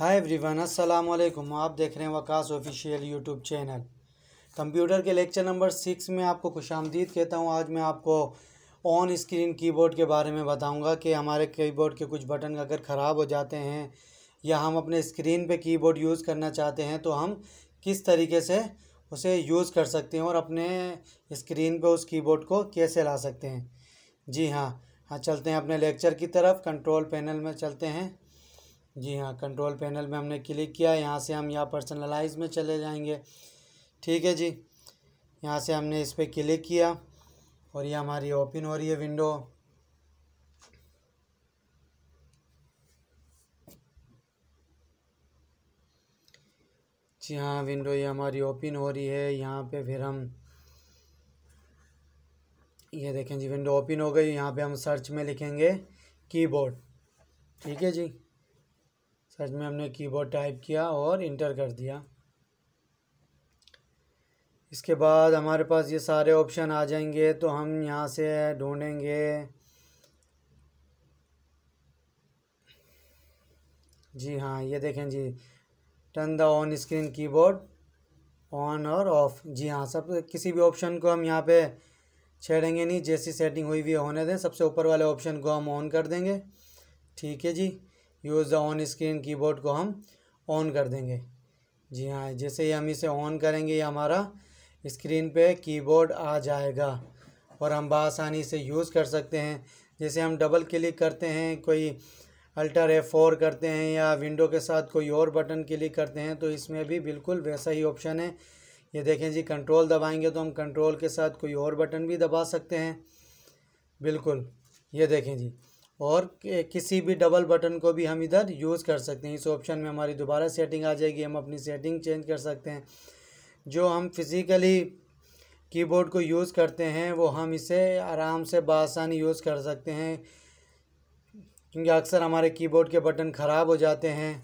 hi everyone अस्सलाम वालेकुम आप देख रहे हैं Waqas official YouTube channel computer के लेक्चर नंबर सिक्स में आपको खुश आमदीद कहता हूँ आज मैं आपको ऑन स्क्रीन कीबोर्ड के बारे में बताऊँगा कि हमारे कीबोर्ड के कुछ बटन अगर ख़राब हो जाते हैं या हम अपने स्क्रीन पे कीबोर्ड यूज़ करना चाहते हैं तो हम किस तरीके से उसे यूज़ कर सकते हैं और अपने स्क्रीन पर उस की को कैसे ला सकते हैं जी हाँ हाँ चलते हैं अपने लेक्चर की तरफ कंट्रोल पैनल में चलते हैं जी हाँ कंट्रोल पैनल में हमने क्लिक किया यहाँ से हम यहाँ पर्सनलाइज में चले जाएंगे ठीक है जी यहाँ से हमने इस पर क्लिक किया और ये हमारी ओपन हो रही है विंडो जी हाँ विंडो ये हमारी ओपन हो रही है यहाँ पे फिर हम ये देखें जी विंडो ओपन हो गई यहाँ पे हम सर्च में लिखेंगे कीबोर्ड ठीक है जी सर्च में हमने कीबोर्ड टाइप किया और इंटर कर दिया इसके बाद हमारे पास ये सारे ऑप्शन आ जाएंगे तो हम यहाँ से ढूंढेंगे जी हाँ ये देखें जी turn the on screen keyboard on और ऑफ जी हाँ सब किसी भी ऑप्शन को हम यहाँ पे छेड़ेंगे नहीं जैसी सेटिंग हुई हुई होने दें सबसे ऊपर वाले ऑप्शन को हम ऑन कर देंगे ठीक है जी use the on screen keyboard को हम ऑन कर देंगे जी हाँ जैसे ही हम इसे ऑन करेंगे ये हमारा स्क्रीन पे कीबोर्ड आ जाएगा और हम बसानी से यूज़ कर सकते हैं जैसे हम डबल क्लिक करते हैं कोई अल्टर एफ फोर करते हैं या विंडो के साथ कोई और बटन क्लिक करते हैं तो इसमें भी बिल्कुल वैसा ही ऑप्शन है ये देखें जी कंट्रोल दबाएंगे तो हम कंट्रोल के साथ कोई और बटन भी दबा सकते हैं बिल्कुल ये देखें जी और किसी भी डबल बटन को भी हम इधर यूज़ कर सकते हैं इस ऑप्शन में हमारी दोबारा सेटिंग आ जाएगी हम अपनी सेटिंग चेंज कर सकते हैं जो हम फिज़िकली कीबोर्ड को यूज़ करते हैं वो हम इसे आराम से बसानी यूज़ कर सकते हैं क्योंकि अक्सर हमारे कीबोर्ड के बटन ख़राब हो जाते हैं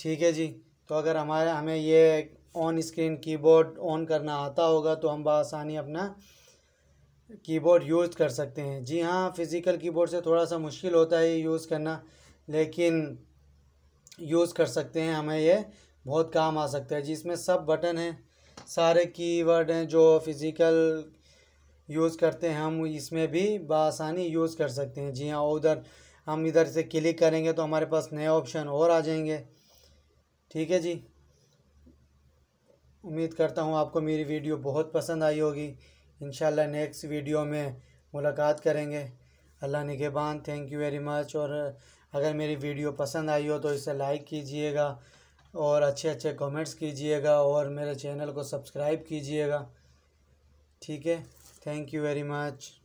ठीक है जी तो अगर हमारे हमें ये ऑन स्क्रीन कीबोर्ड ऑन करना आता होगा तो हम बसानी अपना कीबोर्ड यूज़ कर सकते हैं जी हाँ फ़िज़िकल कीबोर्ड से थोड़ा सा मुश्किल होता है यूज़ करना लेकिन यूज़ कर सकते हैं हमें ये बहुत काम आ सकता है जी इसमें सब बटन हैं सारे कीवर्ड हैं जो फ़िज़िकल यूज़ करते हैं हम इसमें भी बसानी यूज़ कर सकते हैं जी हाँ उधर हम इधर से क्लिक करेंगे तो हमारे पास नए ऑप्शन और आ जाएंगे ठीक है जी उम्मीद करता हूँ आपको मेरी वीडियो बहुत पसंद आई होगी इंशाल्लाह नेक्स्ट वीडियो में मुलाकात करेंगे अल्लाह निगेबान थैंक यू वेरी मच और अगर मेरी वीडियो पसंद आई हो तो इसे लाइक कीजिएगा और अच्छे अच्छे कमेंट्स कीजिएगा और मेरे चैनल को सब्सक्राइब कीजिएगा ठीक है थैंक यू वेरी मच